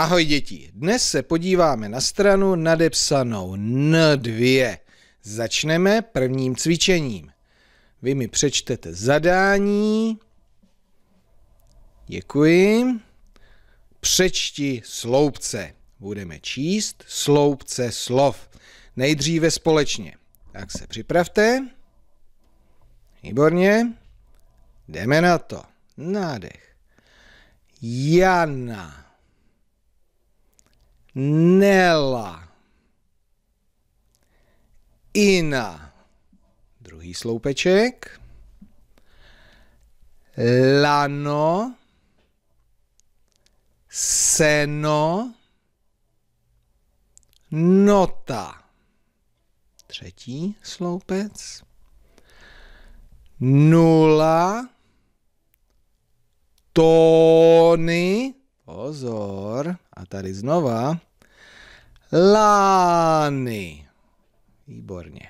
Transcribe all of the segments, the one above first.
Ahoj děti, dnes se podíváme na stranu nadepsanou N2. Začneme prvním cvičením. Vy mi přečtete zadání. Děkuji. Přečti sloupce. Budeme číst sloupce slov. Nejdříve společně. Tak se připravte. Výborně. Jdeme na to. Nádech. Jana. Nela. Ina. Druhý sloupeček. Lano. Seno. Nota. Třetí sloupec. Nula. Tóny. Pozor. A tady znova Lány. Výborně.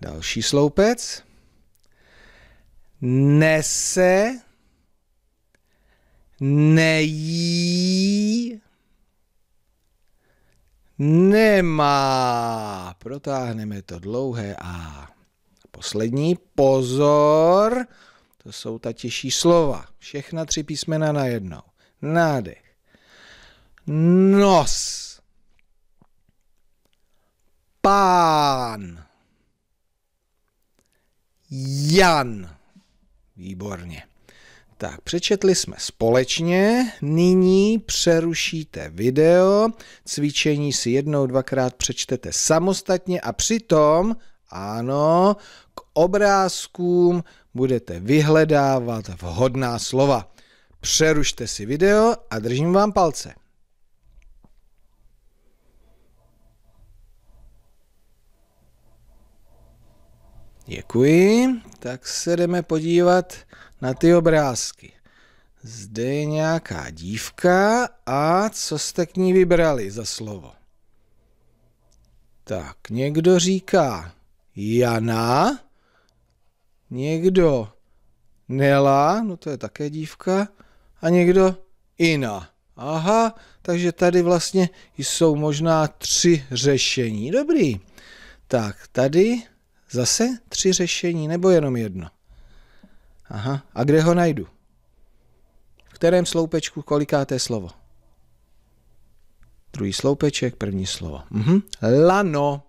Další sloupec. Nese. Nejí. Nemá. Protáhneme to dlouhé A. Poslední. Pozor. To jsou ta těžší slova. Všechna tři písmena najednou. Nádech. Nos. Pán. Jan. Výborně. Tak, přečetli jsme společně, nyní přerušíte video, cvičení si jednou, dvakrát přečtete samostatně a přitom, ano, k obrázkům budete vyhledávat vhodná slova. Přerušte si video a držím vám palce. Děkuji. Tak se jdeme podívat na ty obrázky. Zde je nějaká dívka a co jste k ní vybrali za slovo? Tak, někdo říká Jana, někdo Nela, no to je také dívka, a někdo Ina. Aha, takže tady vlastně jsou možná tři řešení. Dobrý. Tak, tady Zase tři řešení nebo jenom jedno? Aha, a kde ho najdu? V kterém sloupečku kolikáté slovo? Druhý sloupeček, první slovo. Mhm. Lano.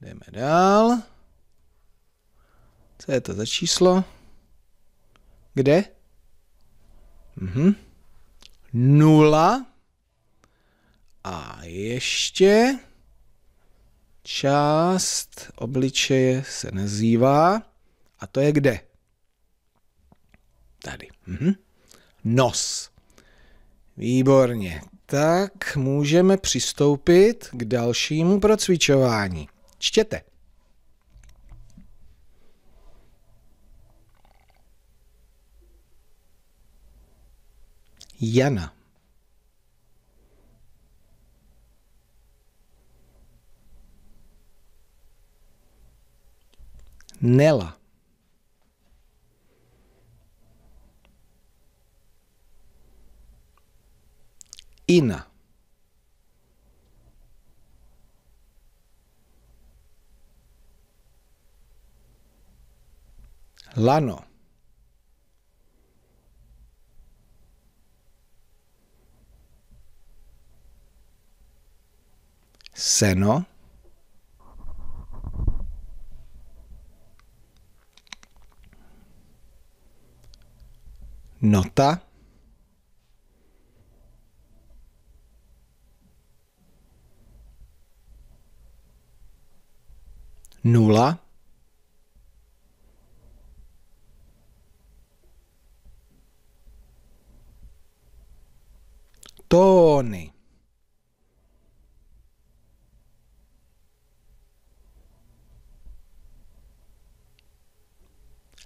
Jdeme dál. Co je to za číslo? Kde? Mhm. Nula. A ještě část obličeje se nazývá, a to je kde? Tady. Mhm. Nos. Výborně. Tak můžeme přistoupit k dalšímu procvičování. Čtěte. Jana. Nela. Ina. Lano. Seno. nota, nula, tóny.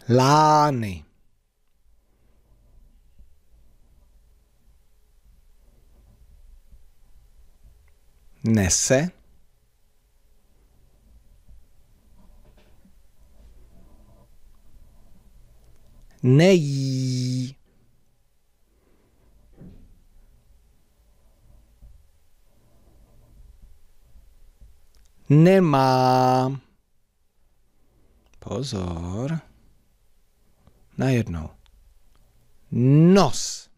Lány. nese, nejí. Nemá. Pozor. Najednou. Nos.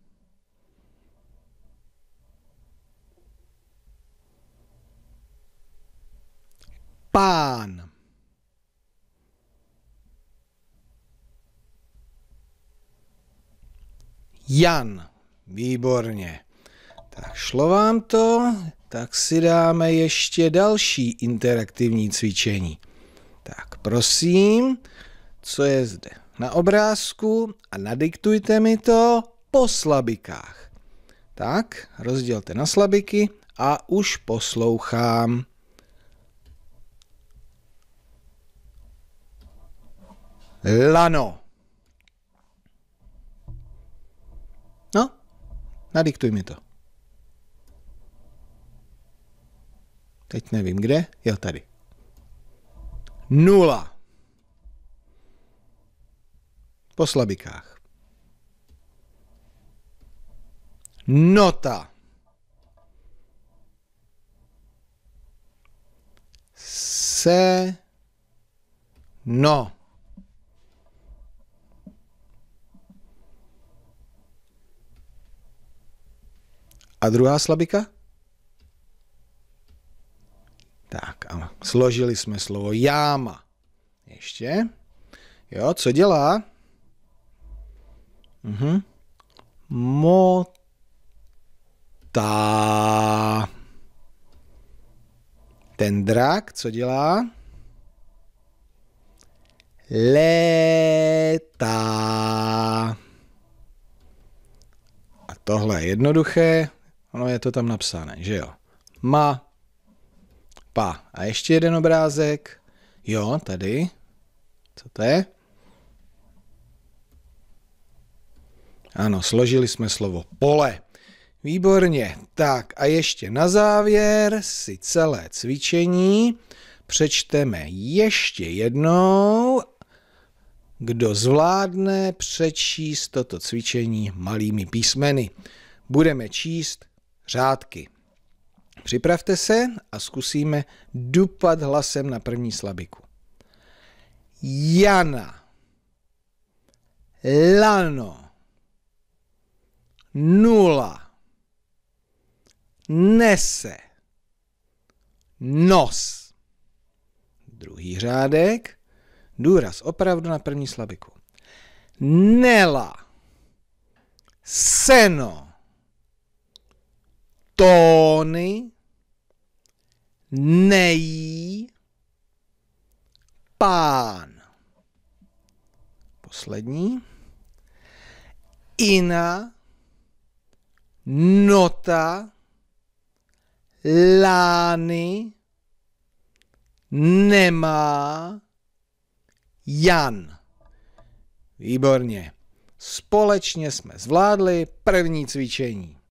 pán. Jan. Výborně. Tak šlo vám to, tak si dáme ještě další interaktivní cvičení. Tak prosím, co je zde na obrázku a nadiktujte mi to po slabikách. Tak, rozdělte na slabiky a už poslouchám. lano. No, nadiktuj mi to. Teď nevím kde, jo tady. Nula. Po slabikách. Nota. Se. No. A druhá slabika? Tak a složili jsme slovo jáma. Ještě. Jo, co dělá? Mhm. Motá. Ten drak, co dělá? Léta. A tohle je jednoduché. Ono je to tam napsané, že jo. Ma, pa. A ještě jeden obrázek. Jo, tady. Co to je? Ano, složili jsme slovo pole. Výborně. Tak a ještě na závěr si celé cvičení přečteme ještě jednou. Kdo zvládne přečíst toto cvičení malými písmeny? Budeme číst řádky. Připravte se a zkusíme dupat hlasem na první slabiku. Jana. Lano. Nula. Nese. Nos. Druhý řádek. Důraz opravdu na první slabiku. Nela. Seno tóny, nejí, pán. Poslední. Ina, nota, lány, nemá, Jan. Výborně. Společně jsme zvládli první cvičení.